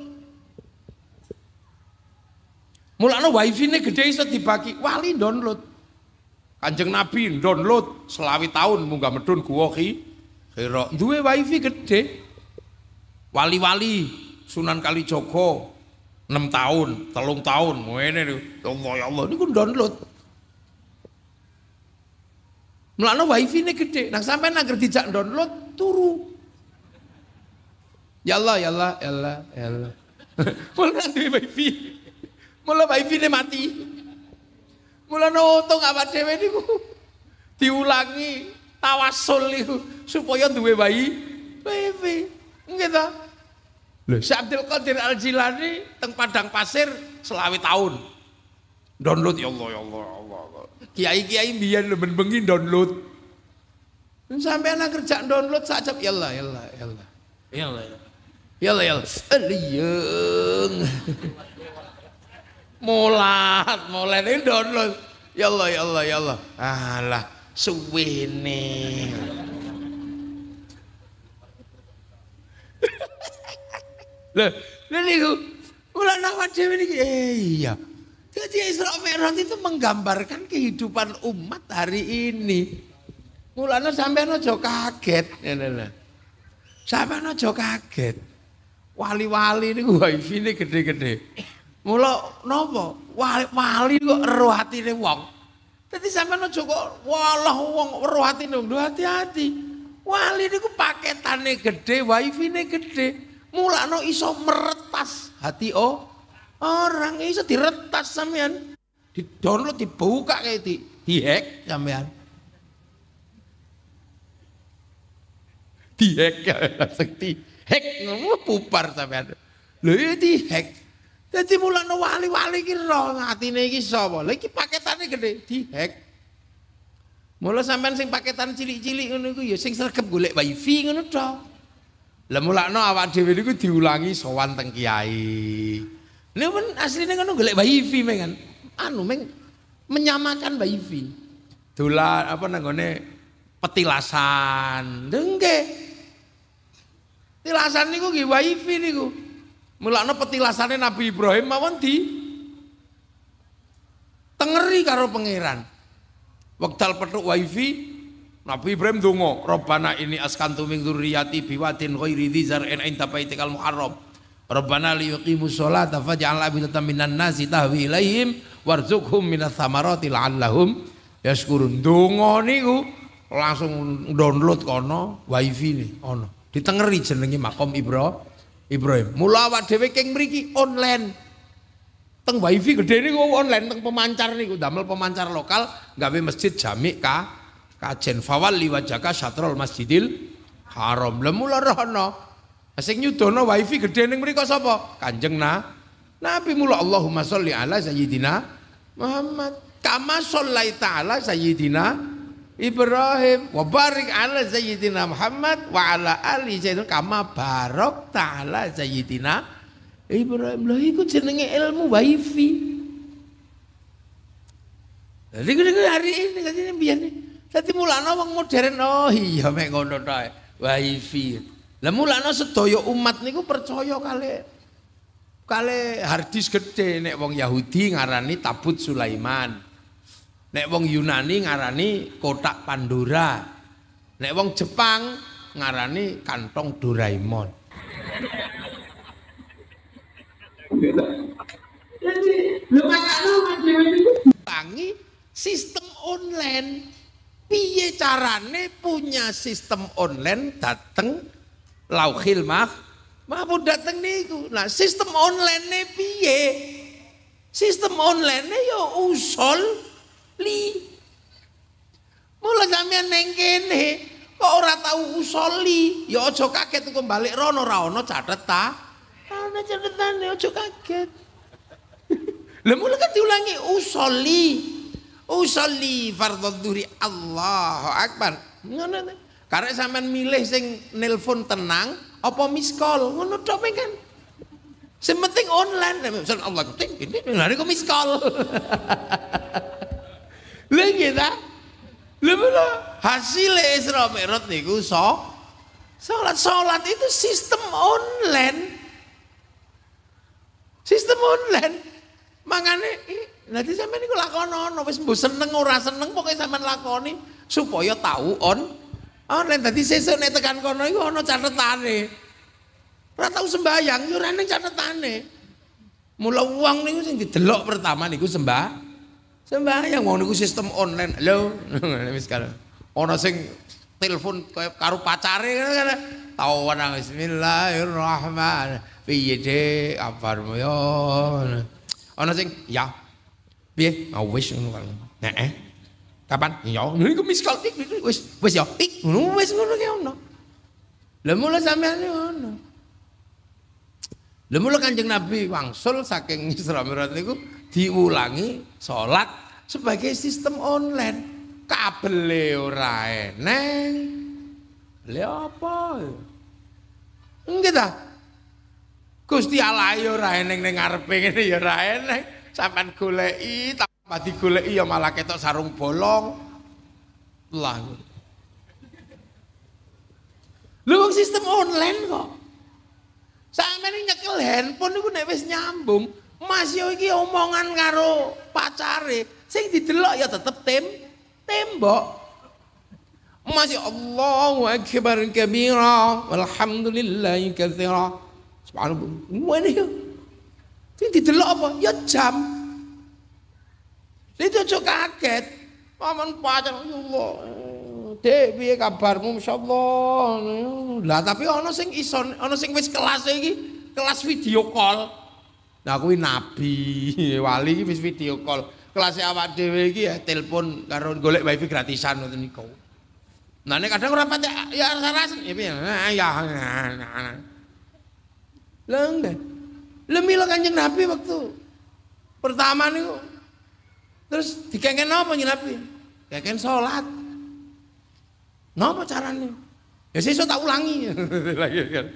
Mulane wifi ini gede iso dibagi, wali download. Kanjeng Nabi download selawi tahun munggah medun gua ki. Kira duwe wifi gede. Wali-wali Sunan Kalijogo 6 tahun, telung tahun, ngene lho. Allah ya Allah niku download. Mulane wifi ini gede. nang sampai nang dijak download turu. Ya Allah, ya Allah, ya Allah, ya Allah. Mulane wifi. Mula bayi ini mati. Mula nutung awak dhewe niku diulangi tawasul niku supaya duwe bayi Ivi. Nggih ta? Lho, Syekh Abdul Qadir Al Jilani teng Padang Pasir selawi tahun. Download ya Allah ya Allah ya ya Allah. Kiai-kiai biyen ben bengi download. Sampai anak kerja download sajap ya Allah ya Allah ya Allah. Ya Allah. Ya Allah ya Allah. Ya eh, Mulat, mulat ini download. Ya Allah, ya Allah, ya Allah. Alah, suwene. Loh, lho niku kula nawat dhewe niki. Eh, iya. Jadi Isra Mi'raj itu menggambarkan kehidupan umat hari ini. Mulanya sampai aja kaget. Ya, ya, ya. Sampai aja kaget. Wali-wali ini wifi ini gede-gede. Mula napa? Wali, wali kok roh atine wong. Dadi sampeyan aja kok walah wong roh atine wong. Hati-hati. Wali niku paketane gedhe, wifi-ne gedhe. Mulane iso meretas hati orang iso diretas sampean. Didownload, dibuka kayak di dihack sampean. Dihack, langsung dihack, bubar sampean. Lho iya dihack, Dadi mulane wali-wali iki ro ngatine iki sapa? Lah iki paketane gedhe dihack. Mula sampean sing paketan cilik-cilik ngono iku ya sing sregep golek wifi ngono to. Lah mulane awak dhewe niku diulangi sowan teng kiai. Lha men asline ngono golek wifi mengen. Anu meng menyamakan wifi. Dolan apa nanggone petilasan. Dengke. Tilasan niku nggih wifi niku. Mulane petilasane Nabi Ibrahim mawon di tengeri karo pangeran. Wektal petuk wifi Nabi Ibrahim dungo, Robbana ini askantu min koi biwadin ghairi dzar'in 'inda baitikal muharram. Rabbana musola, sholata faj'al labi minan nasi tahwi ilaihim warzuqhum minats thamarati la'allahum yashkurun." Dungo niku langsung download kono wifi nih ono. Ditengeri jenenge makom Ibrahim. Ibrahim. Mula awak dhewe keng mriki online. Teng wifi gede kau online teng pemancar niku damel pemancar lokal gawe masjid jamik ka kajen fawal liwajaka syatrul masjidil haram. Lah rohno rono. Sing nyudono wifi gede ning mriko sapa? Kanjeng na. Nabi mula Allahumma sholli ala sayyidina Muhammad. Kama shollaita ala sayyidina Ibrahim wa barik ala sayyidina Muhammad wa ala ali sayyidina kama barok ta'ala sayyidina Ibrahim lho iku jenenge ilmu wifi Jadi hari ini ini biar nih. Tadi mulano wong modern oh iya mek ngono ta wifi. Lah mulano sedaya umat niku percaya kali kali hardis gede nek wong Yahudi ngarani tabut Sulaiman. Nek wong Yunani ngarani kotak Pandora. Nek wong Jepang ngarani kantong Doraemon. Bangi sistem online. Piye carane punya sistem online dateng lauhil mah mahfud dateng niku. Nah, sistem online nih piye? Sistem online nih yo ya usol. li. Mula sampean neng kene kok ora tau usoli, ya aja kaget tuku bali rono ora ono cathet ta. cathetane aja kaget. Lah mula kan diulangi usoli. Usoli fardhu dzuhri Allahu Akbar. Ngono ta. Karek sampean milih sing nelpon tenang apa miskol, ngono tok kan. Sing penting online, Allah kuting, ini lari kok miskol. hasilnya Isra Mi'raj niku so salat salat itu sistem online sistem online mangane nanti sampe niku lakonono wis mbuh seneng ora seneng pokoke sampean lakoni supaya tahu on online dadi sesuk nek tekan kono iku ana catetane ora tahu sembayang yo ora ning catetane mula uang niku sing didelok pertama niku sembah sembahyang wong niku sistem online lho wis karo Ana sing telepon kaya karo pacare kan tau nang bismillahirrahmanirrahim. Piye Dik kabarmu yo? Ana sing ya. Piye? Ah wis ngono kan. Heeh. Nah, Kapan? Ya, niku miskal tik wis wis ya. Ik ngono wis ngono ki ono. lha mula sampeyan ono. lha mula Kanjeng Nabi wangsul saking Isra mirat niku diulangi salat sebagai sistem online. kabele ora eneng. Lha apa? Nggih ta? Gusti Allah ya ora eneng ning ngarepe ngene ya ora eneng. Sampeyan goleki tambah digoleki ya malah ketok sarung bolong. Lah. Lu sistem online kok. Sampeyan ini nyekel handphone niku nek wis nyambung, Mas yo iki omongan karo pacare sing didelok ya tetep tim. tembok masih Allahu Akbar kabira walhamdulillahi katsira subhanallah ini sing didelok apa ya jam lha cocok kaget paman pacar ya Allah Dek piye kabarmu masyaallah lah tapi ana sing iso ana sing wis kelas iki kelas video call nah kuwi nabi wali wis video call kelas awak dhewe iki ya telepon karo golek wifi gratisan ngoten niku. Nah nek kadang ora pati ya saras ya piye. Ah, ya. Lah enggak. Lemilo Kanjeng Nabi waktu pertama niku. Terus dikengken nopo Kanjeng Nabi? Kengken salat. Napa carane? Ya sesuk tak ulangi. Iya kan.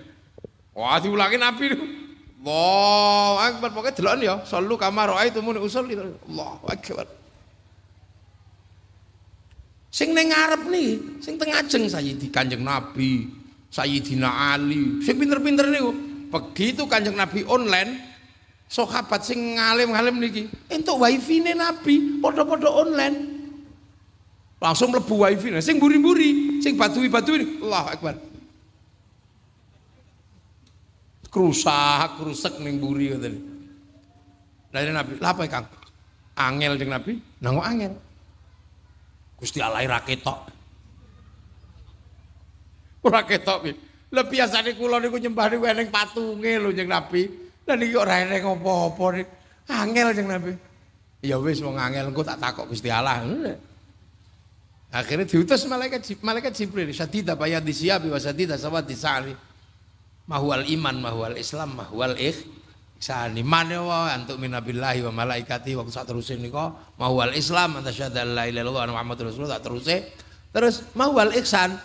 Wah diulangi Nabi niku. Allah Akbar pokoknya jelas ya selalu kamar roh itu muni usul itu Allah Akbar sing neng ngarep nih sing tengah jeng sayyidi kanjeng nabi sayyidina ali sing pinter-pinter nih begitu kanjeng nabi online sahabat sing ngalem-ngalem niki itu wifi nih nabi podo podo online langsung lebu wifi nih sing buri buri sing batui batui Allah Akbar kerusak kerusak neng buri ni. Dari Nabi, lapai ya, Kang? Angel jeng Nabi, nang angel. Gusti Allah raketok, raketok. Ora ketok piye? Lah biasane niku nyembah di ning patunge lo jeng Nabi. Lah kau ora eneng apa-apa Angel jeng Nabi. Ya wes mau angel kau tak takok Gusti Allah. Akhirnya diutus malaikat malaikat Jibril, syadida bayar disiapi, wa sawat di sa'ri mahwal iman mahwal Islam mahwal ihsan imane ya, wa antuk minabillahi wa malaikati wa sak teruse niko mahwal Islam antasyhadu la ilaha illallah Muhammad Rasulullah tak terusin. terus mahwal ihsan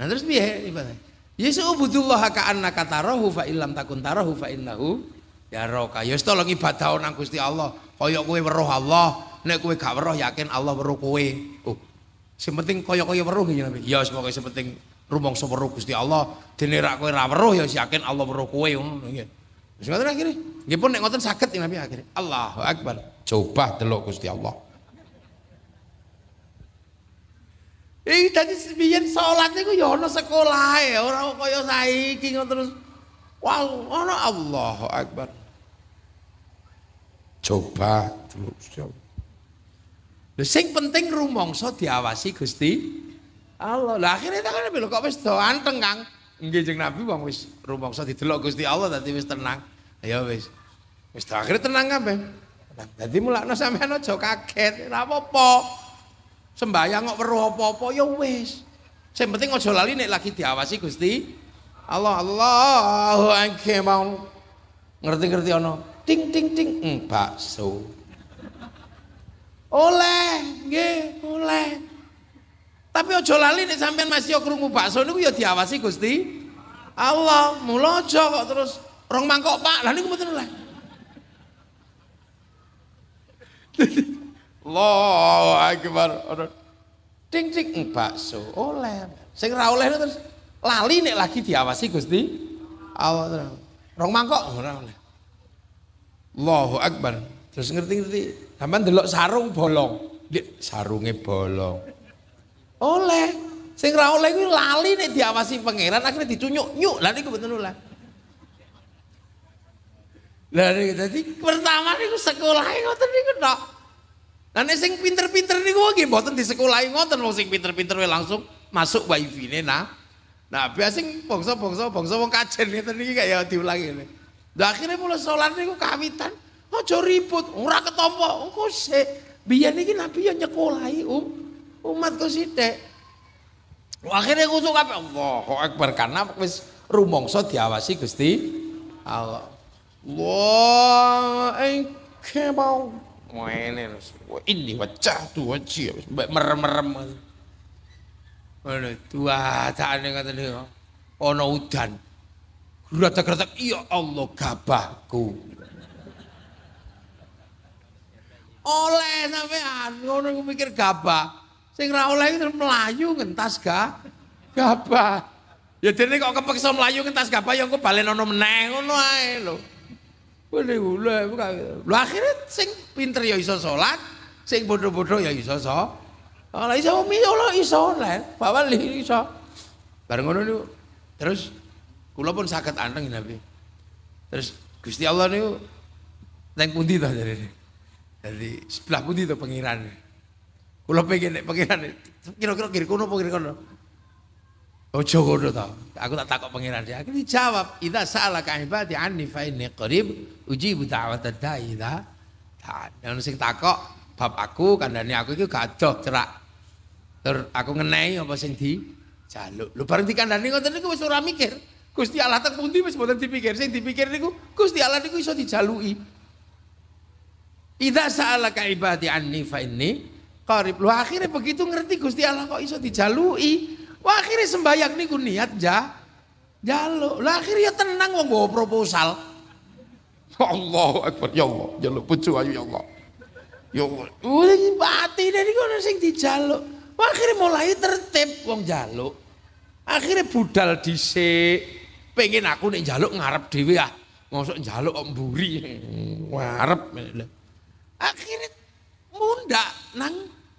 nah terus piye ibadah Yesus ya, ubudullah ka annaka tarahu fa illam takun tarahu fa innahu roka. ya tolong ibadah nang kusti Allah Koyok kue berroh Allah nek kue gak weruh yakin Allah berroh kue. uh. sing penting koyok koyok berroh ya Nabi ya semoga pokoke penting rumangsa weruh Gusti Allah dene rak kowe ra ya yakin Allah weruh kowe ngono nggih wis ngoten akhire nggih pun nek ngoten saged Nabi akhirnya, Allahu akbar coba delok Gusti Allah Eh tadi biyen salat niku ya ana sekolah ya orang kaya saiki terus wow ana Allahu akbar coba delok Gusti Allah sing penting rumongso diawasi Gusti Allah. Lah akhirnya tak kan lho kok wis do anteng Kang. Nggih jeneng Nabi wong wis rumangsa didelok Gusti Allah dadi wis tenang. ayo wis. Wis do akhirnya tenang kabeh. Tenang. Dadi mulakno sampean aja kaget, ora apa-apa. Sembayang kok weruh apa-apa ya wis. Sing penting aja lali nek lagi diawasi Gusti Allah Allahu akbar. Ngerti-ngerti ana ting ting ting mm, bakso. Oleh, nggih, oleh. Tapi ojo lali nih sampean masih yo krungu bakso nih yo ya diawasi Gusti Allah. Mula aja kok terus rong mangkok Pak. Lah gue betul lah. Allahu akbar. Ting ting mm, bakso oleh. Sing ora oleh terus lali nih lagi diawasi Gusti Allah terus. Rong mangkok ora oh, oleh. Allahu akbar. Terus ngerti-ngerti, sampean delok sarung bolong. Dik, sarunge bolong. Oleh. Sing ra oleh kuwi lali nek diawasi pangeran akhirnya dicunyuk-nyuk. lari niku betul lah. Lah dadi pertama niku sekolah ngoten niku tok. Lah nek sing pinter-pinter niku nggih mboten disekolahi ngoten wong sing pinter-pinter wae langsung masuk wifi-ne nah. Nah, biasa sing bangsa-bangsa bangsa wong kajen ngeten iki kaya diulangi. Lah akhirnya mulai salat niku kawitan. Aja ribut, ora ketompo. Engko sik. Biyen iki Nabi ya nyekolahi um Umat ku sithik. Akhire kusuk kabeh Allahu Akbar karena wis rumangsa diawasi Gusti Allah. Allahu Akbar. Ngene Ini wajah tu wajah wis merem-merem. Ngono dua takane kata niku. Ana udan. Gretek-gretek ya Allah gabahku. Oleh sampean ngono mikir gabah. Sing ra oleh melayu ngentas ga gabah. Ya dene kok kepeksa melayu ngentas gabah ya engko balen ana meneh ngono ae lho. Boleh boleh buka. Lho akhirnya sing pinter ya iso salat, sing bodoh-bodoh ya iso so. Ala iso mi Allah iso lan, bawa li iso. Bareng ngono niku terus kula pun saged anteng Nabi. Terus Gusti Allah niku nang pundi to jadi? Jadi sebelah pundi pengiran. pangeran? Kulo pengen nek pangeran kira-kira kiri kono apa kono. Ojo oh, ngono ta. Aku tak takok pangeran dia. Aku dijawab, "Idza sa'alaka ibadi anni fa inni qarib ujibu da'watad da'i idza dan sing takok bab aku kandhane aku itu gak adoh cerak. Ter aku ngenei apa sing di jaluk. Lho bareng dikandhani ngoten niku wis ora mikir. Gusti Allah tak pundi wis boten dipikir. Sing dipikir niku Gusti Allah niku iso dijaluki. Idza sa'alaka ibadi anni fa inni qarib. Lu akhirnya begitu ngerti Gusti Allah kok iso dijalui. Wah akhirnya sembahyang niku niat ja jaluk. Lah akhirnya ya tenang wong bawa proposal. Allah Akbar ya Allah, jaluk pucu ayo ya Allah. Ya Allah, wis oh, batine niku ono dijaluk. Wah akhirnya mulai tertib wong jaluk. Akhirnya budal dhisik. Pengen aku nih jaluk ngarep dhewe ah. Mosok jaluk kok mburi. Ngarep ndak nang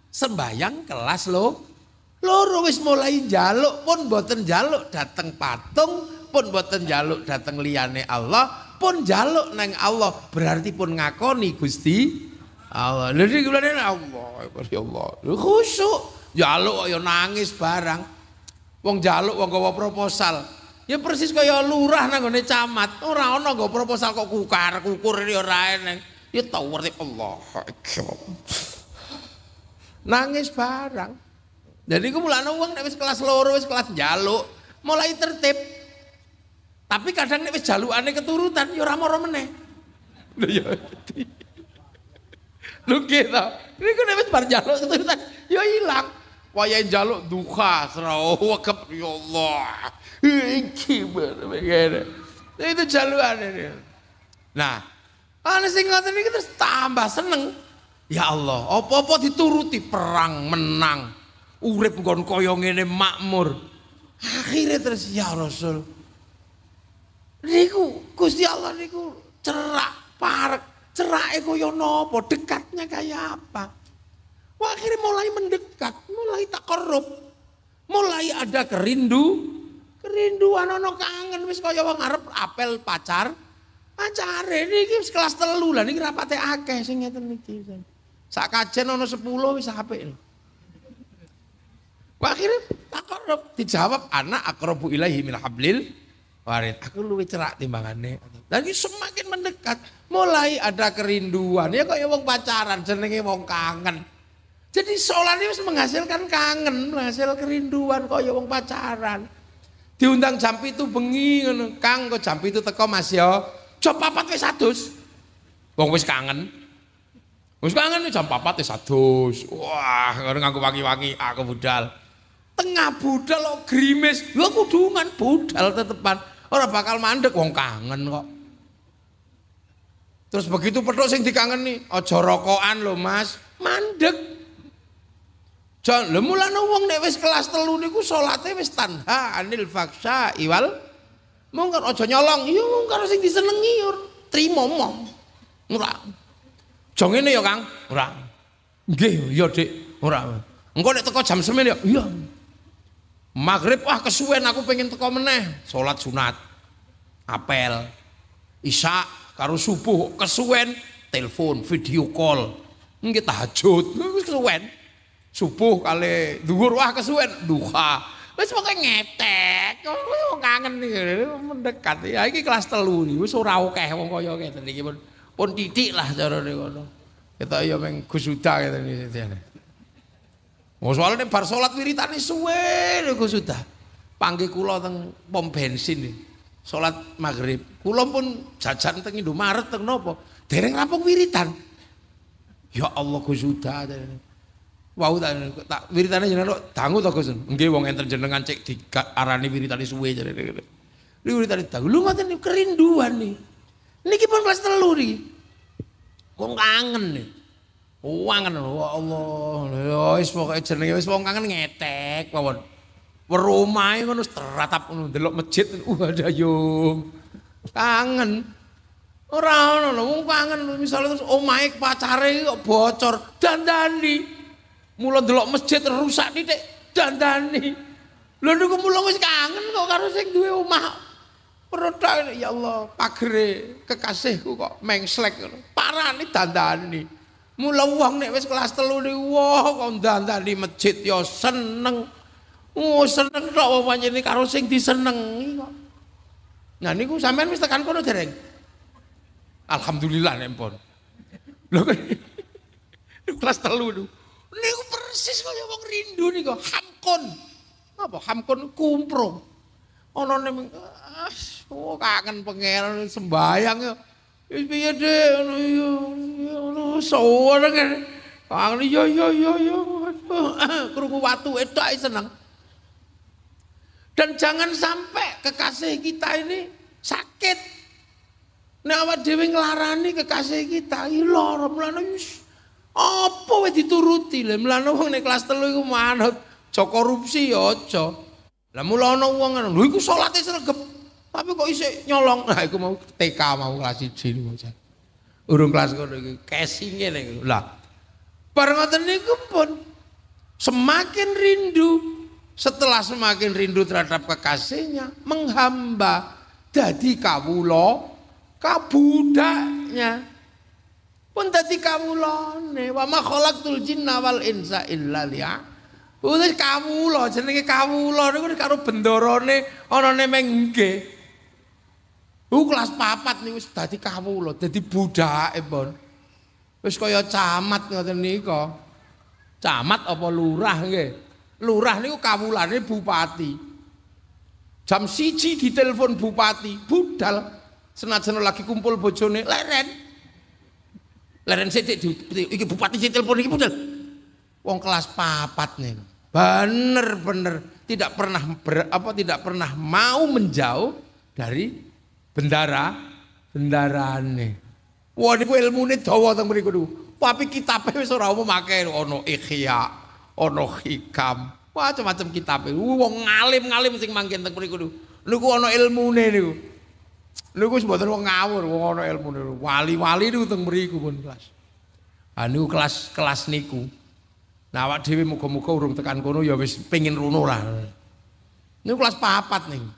sembayang kelas lo. Loro wis mulai jaluk pun boten jaluk dateng patung, pun boten jaluk dateng liyane Allah, pun jaluk nang Allah, berarti pun ngakoni Gusti Allah. Lha iki kula Allah, ya Allah. Khusyuk, jaluk ya nangis barang. Wong jaluk wong gawa proposal. Ya persis kaya lurah nang gone camat, ora ana nggo proposal kok kukar, kukur ya ora eneng. Ya tau Allah Nangis barang. Jadi gue mulai uang nek wis kelas loro, wis kelas jaluk, mulai tertib. Tapi kadang nih wis jalukane keturutan yo ya ora moro nih. Lho ya. Ini gue nek wis bar jaluk keturutan ya ilang. Wayahe jaluk duka serau wakep ya Allah. Iki begini. Nah, itu jaluan ini. Nah, ana singkat ini kita terus tambah seneng. Ya Allah, apa-apa dituruti perang menang. Urip nggon kaya ngene makmur. Akhirnya terus ya Rasul. Niku Gusti Allah niku cerak parek. Cerake kaya napa? Dekatnya kayak apa? Wah, akhirnya mulai mendekat, mulai tak korup. Mulai ada kerindu, kerinduan ono kangen wis kaya wong arep apel pacar. Pacare niki wis kelas telu lah niki rapate akeh sing ngeten niki. Sak kajen ono 10 wis apik. Akhirnya takorup dijawab anak akrobu ilahi min hablil warid. Aku luwe cerak timbangane. Dan semakin mendekat, mulai ada kerinduan. Ya kok ya wong pacaran jenenge wong kangen. Jadi sholat itu menghasilkan kangen, menghasilkan kerinduan kok ya wong pacaran. Diundang jam itu bengi ngono, Kang kok jam itu teko Mas ya. coba papat wis adus. Wong kangen. Wis kangen jam 4 wis adus. Wah, ngono ngaku wangi-wangi aku budal. Tengah budal kok grimis. Lho kudungan budal tetepan. Ora bakal mandek wong kangen kok. Terus begitu petuk sing dikangeni, aja rokokan lho Mas, mandek. Jan, lho mulane wong nek wis kelas 3 niku salate wis tanha anil faksa iwal. Mungkar aja nyolong, yo mungkar sing disenengi yo, trimo mong. Ora Jong ngene ya, Kang? Ora. Nggih, ya, Dik. Ora. Engko nek teko jam 09 ya. Iya. Maghrib wah kesuwen aku pengen teko meneh, salat sunat. Apel. Isya karo subuh kesuwen telepon, video call. Nggih tahajud, kesuwen. Subuh kali dhuwur wah kesuwen Duhah. Wis pokoke ngetek, kangen iki mendekat. Ya iki kelas 3 iki wis ora akeh wong kaya ngene iki pun. Bon. pun titik lah cara ngono. Kita ya meng gusuda kita ini. Mau oh, soalnya bar sholat wiritane suwe lho gusuda. Panggil kula teng pom bensin Sholat maghrib. kulom pun jajan teng Indomaret teng nopo. Dereng rampung wiritan. Ya Allah gusuda. Wau tak tak wiritane jenengan dangu to Gus. Nggih wong enten jenengan cek wiritan wiritane suwe jare. Wiritane dangu. Lu ngoten kerinduan nih. Niki pun kelas telu ri. Wong kangen nih. Oh, kangen. lho Allah. Ya wis pokoke jenenge wis wong kangen ngetek mawon. Werumahe ngono teratap ngono delok masjid wah yo. Kangen. Ora ono lho wong kangen misale terus omahe pacare kok bocor dandani. Mula delok masjid rusak titik dandani. Lha niku mulo wis kangen kok karo sing duwe omah Rodak ya Allah, pagre kekasihku kok mengslek ngono. Parani dandani. Mula wong nek wis kelas 3 ni wah kok dandani masjid ya seneng. Oh seneng tok wong panjenengan karo sing disenengi kok. Nah niku sampean wis tekan kono dereng. Alhamdulillah nek pon. Lho kelas 3 lu. Niku persis kaya wong rindu niku, hamkon. Apa hamkon kumprung. Ana ning ah, Oh kangen pangeran sembahyang ya. Wis piye Dik? Ono yo. Ono sore Kangen yo yo yo yo. Krungu watu edok seneng. Dan jangan sampai kekasih kita ini sakit. Nek awak dhewe nglarani kekasih kita iki lara mlane wis apa wis dituruti lho mlane wong nek kelas 3 iku manut Joko korupsi ya aja. Lah mula ana wong ngono, lho iku salate sregep Tapi kok isek nyolong. lah? Aku mau TK mau kelas mau cari Urung kelas kau iki kesinge nih Lah, bar ngoten niku pun semakin rindu setelah semakin rindu terhadap kekasihnya menghamba jadi kawula kabudaknya pun dadi nih, wa ma khalaqtul jinna wal insa illa liya Wis jadi jenenge lo, niku karo bendarane ana nemeng mengge. Uh, kelas papat nih, dadi kawulo, dadi budak, ebon. Wis kaya camat ngoten niko. Camat apa lurah nge? Lurah niku kawulane bupati. Jam siji ditelepon bupati, budal. Senajan lagi kumpul bojone, leren. Leren sithik iki bupati sing telepon iki budal. Wong kelas papat nih. Bener-bener tidak pernah apa tidak pernah mau menjauh dari bendara bendarane wah niku ilmune dawa teng mriku tapi kitabe wis ora umum akeh ono ikhya ono hikam macam-macam kitabe wong ngalim-ngalim sing mangken teng mriku niku niku ono ilmune niku Lha kok mboten wong ngawur, wong ana ilmune. Wali-wali niku teng mriku pun kelas. Ah niku kelas-kelas niku. Nah awak dhewe muga-muga urung tekan kono ya wis pengin runuh lah. Niku kelas papat niku.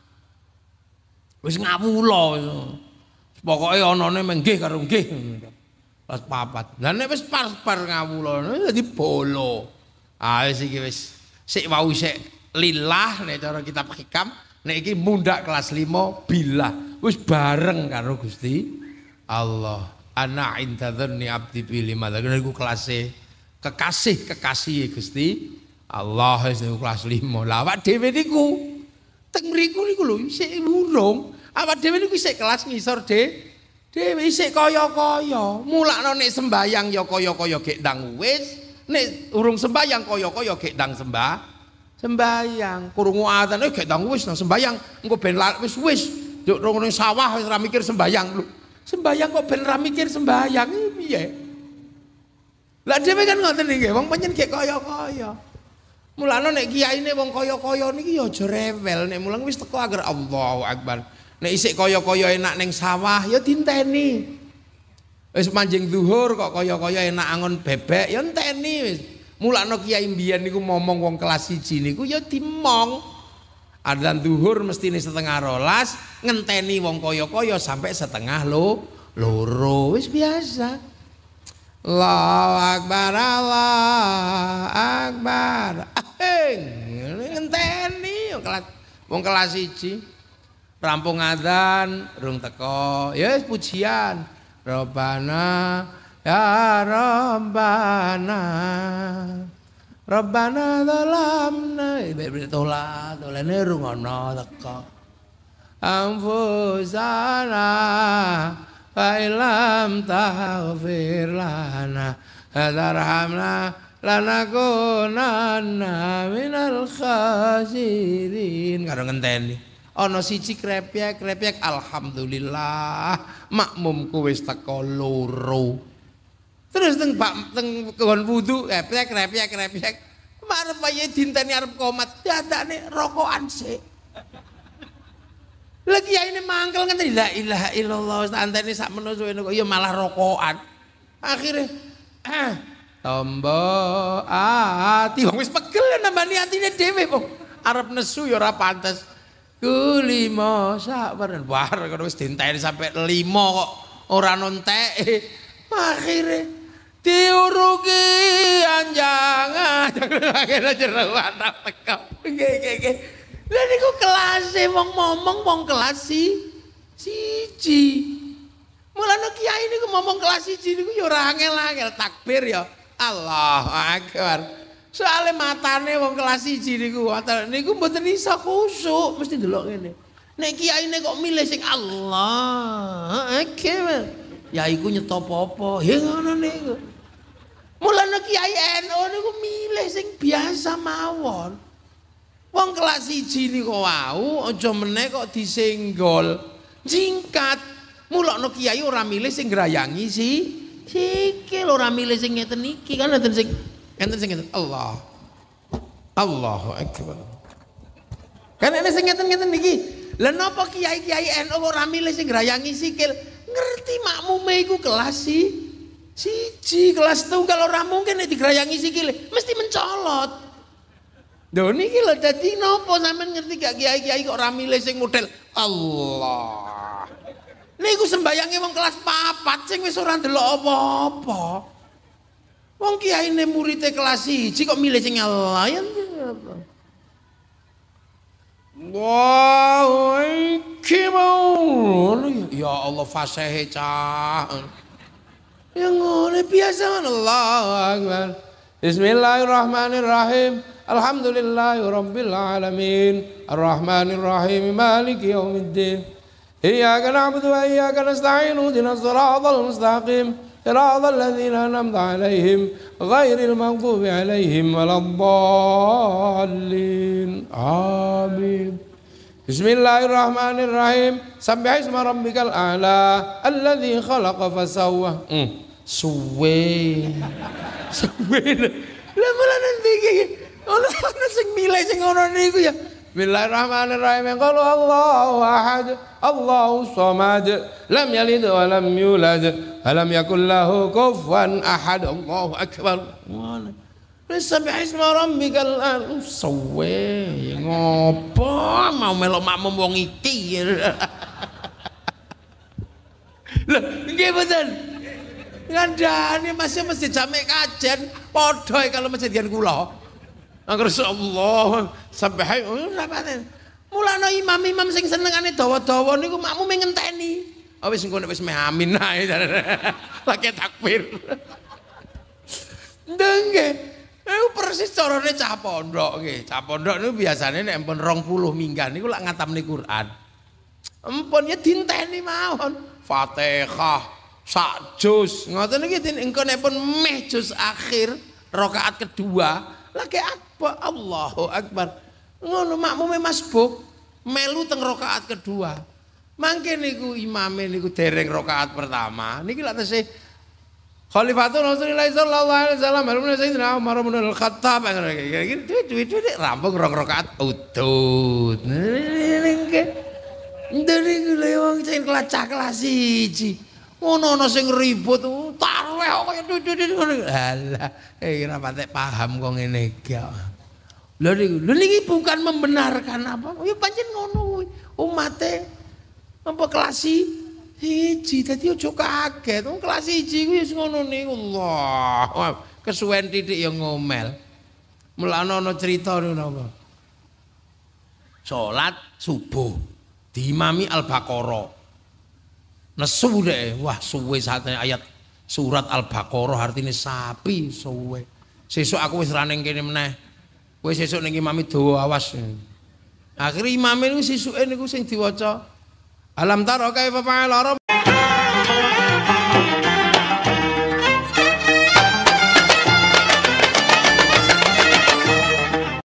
Wis ngawula. Pokoke anane menggih karo nggih. Pas papat. Lah nek wis par-par ngawula, dadi bolo. Ah wis iki wis sik wau sik lillah nek cara kitab hikam, nek iki mundak kelas 5 bila wis bareng karo Gusti Allah. Ana intadzurni abdi bi 5. Lah niku kelase kekasih kekasih Gusti Allah wis kelas 5. Lah awak dhewe niku teng mriku niku lho isih urung awak dhewe niku isih kelas ngisor de dhewe isih kaya-kaya mulakno nek sembayang ya kaya-kaya gek ndang wis nek urung sembayang kaya-kaya gek ndang sembah sembayang kurungu adzan eh, gek ndang wis nang sembayang engko ben wis wis njuk rong sawah wis ra mikir sembayang sembayang kok ben ra mikir sembayang piye lah dhewe kan ngoten nggih wong pancen gek kaya-kaya kaya. Mulane nek kiyaine wong kaya-kaya niki ya aja rewel nek mulang wis teko agar Allahu Akbar. Nek isik kaya-kaya enak ning sawah ya dinteni. Wis manjing zuhur kok kaya-kaya enak angon bebek ya enteni wis. Mulane kiai mbiyen niku momong wong kelas 1 niku ya dimong. Adzan zuhur mesti setengah rolas ngenteni wong kaya-kaya sampai setengah lo loro wis biasa. Allahu Akbar Allah Akbar Eh, ngenteni kelas wong kelas 1. Rampung adzan, rung teko. Ya pujian. Robana ya Robana. Robana dalamna ibe tola dolene rungono teko. Ampunana fa ilam taufir lana hadarhamna lanakonana minal khasirin karo ngenteni ana siji krepyek-krepyek alhamdulillah makmumku wis teko loro terus teng pak teng kon wudu krepyek-krepyek-krepyek mare paye dinteni arep komat dadakne rokokan sik lagi ya ini mangkel kan la ilaha illallah wis anteni sak menusuwe kok ya malah rokokan akhirnya Tombo ati wong wis pegel nambah atine dhewe wong arep nesu ya ora pantes. Ku lima sak weren war kok wis dinteni sampe lima kok ora nonteke. Akhire diurugi anjang akhire jeroan tak teko. Nggih nggih nggih. Lha niku kelas e wong momong wong kelas si siji. Mulane kiai niku momong kelas siji niku ya ora angel-angel takbir ya. Allah akbar. Soale matane wong kelas 1 niku niku mboten iso khusuk mesti delok ngene. Nek kiyaine kok milih sing Allah. Akbar. Ya iku nyetop apa? Ya ngono niku. Mulane kiai NU niku milih sing biasa mawon. Wong kelas 1 niku wau aja meneh kok disenggol. Jingkat. Mulane kiai ora milih sing grayangi sih. Sikil orang milih sing ngeten iki kan ngeten sing ngeten sing ngeten Allah. Allahu akbar. Kan enten sing ngeten-ngeten niki. Lah napa kiai-kiai NU ora milih sing rayangi sikil? Ngerti makmume iku kelas si siji kelas tunggal ora mungkin nek digrayangi sikil mesti mencolot. Lho niki lho dadi napa sampean ngerti gak kiai-kiai kok ora milih sing model Allah gue sembayange wong kelas papat sing wis ora ndelok apa-apa. Wong kiyaine murite kelas 1 kok milih sing lain? apa? kimau, ya, ya Allah fasehe cah. Ya ngono biasa Allah Akbar. Bismillahirrahmanirrahim. Alhamdulillahirabbil alamin. Arrahmanirrahim. Maliki yaumiddin. إياك نعبد وإياك نستعين اهدنا الصراط المستقيم صراط الذين أنعمت عليهم غير المغضوب عليهم ولا الضالين آمين بسم الله الرحمن الرحيم سبح اسم ربك الأعلى الذي خلق فسوى سوي سوي لا malah nanti kayak ono ono sing milih sing ono niku ya Bismillahirrahmanirrahim. qalu Allahu ahad, Allahu samad, lam yalid wa lam yulad, wa lam yakul lahu kufuwan ahad. Allahu akbar. Sabih isma rabbikal al suwe ngopo mau melok makmum wong iki. lah nggih mboten. Ngandani masih mesti jamek kajen padha kalau masjid kula. Angger Allah sampai rapate. Oh, iya, Mulane imam-imam sing senengane dawa-dawa niku makmu ngenteni. Oh wis engko wis amin ae. Lagi takbir. Dengge. Eh persis carane cah pondok nggih. Cah pondok niku biasane nek empun 20 minggah niku lak ngatamne Quran. Empun ya dinteni mawon. Fatihah, sak nggak Ngoten iki engko nek pun meh jus akhir rakaat kedua lagi akbar, Allahu akbar. Ngono makmume masbuk melu teng rakaat kedua. Mangke niku imame niku dereng rakaat pertama. Niki lak tesih Khalifatul Rasulullah sallallahu alaihi wasallam marhum Sayyidina Umar bin Al-Khattab ngene iki duit rampung rong rakaat udut. Ndene iki lewang sing kelacak kelas siji. ngono ana sing ribut tarweh kok kaya alah kira eh, patek paham kok ngene iki lho lho niki bukan membenarkan apa ya pancen ngono kuwi umate apa kelas iki dadi aja kaget wong kelas iki kuwi wis ngono niku Allah kesuwen titik ya ngomel mulane ana cerita ngono apa salat subuh diimami al-baqarah Nesu deh, wah suwe saatnya ayat surat Al-Baqarah artinya sapi suwe. Sesuk aku wis raneng kene meneh. Kowe sesuk ning imam dawa awas. Akhire imam ini sesuke niku sing diwaca Alam taro kaifa fa'ala